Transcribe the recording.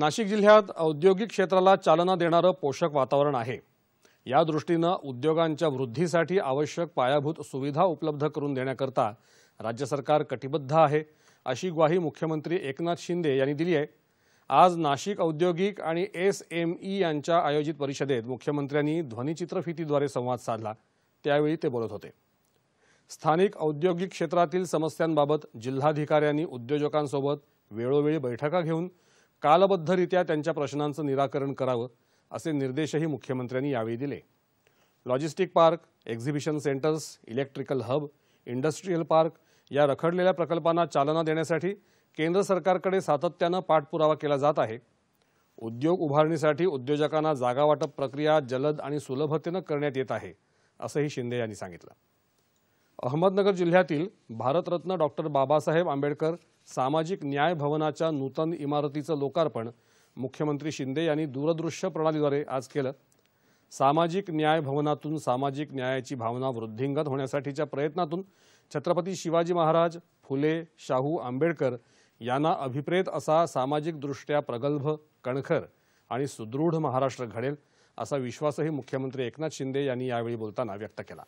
नाशिक जिल्ह्यात औद्योगिक क्षेत्राला चालना देणारं पोषक वातावरण आहे या दृष्टीनं उद्योगांच्या वृद्धीसाठी आवश्यक पायाभूत सुविधा उपलब्ध करून देण्याकरता राज्य सरकार कटिबद्ध आहे अशी ग्वाही मुख्यमंत्री एकनाथ शिंदे यांनी दिली आहे आज नाशिक औद्योगिक आणि एस एम ई यांच्या आयोजित परिषदेत मुख्यमंत्र्यांनी ध्वनिचित्रफितीद्वारे संवाद साधला त्यावेळी ते बोलत होते स्थानिक औद्योगिक क्षेत्रातील समस्यांबाबत जिल्हाधिकाऱ्यांनी उद्योजकांसोबत वेळोवेळी बैठका घेऊन कालबद्धरित्या त्यांच्या प्रश्नांचं निराकरण करावं असे निर्देशही मुख्यमंत्र्यांनी यावेळी दिले logistic park exhibition centres electrical hub industrial park या रखडलेल्या प्रकल्पांना चालना देण्यासाठी केंद्र सरकारकडे सातत्यानं पाठपुरावा केला जात आहे उद्योग उभारणीसाठी उद्योजकांना जागावाटप प्रक्रिया जलद आणि सुलभतेनं करण्यात येत आहे असंही शिंदे यांनी सांगितलं अहमदनगर जिल्ह्यातील भारतरत्न डॉक्टर बाबासाहेब आंबेडकर सामाजिक न्याय भवनाच्या नूतन इमारतीचं लोकार्पण मुख्यमंत्री शिंदे यांनी दूरदृश्य प्रणालीद्वारे आज केलं सामाजिक न्याय भवनातून सामाजिक न्यायाची भावना वृद्धिंगत होण्यासाठीच्या प्रयत्नातून छत्रपती शिवाजी महाराज फुले शाहू आंबेडकर यांना अभिप्रेत असा सामाजिकदृष्ट्या प्रगल्भ कणखर आणि सुदृढ महाराष्ट्र घडेल असा विश्वासही मुख्यमंत्री एकनाथ शिंदे यांनी यावेळी बोलताना व्यक्त केला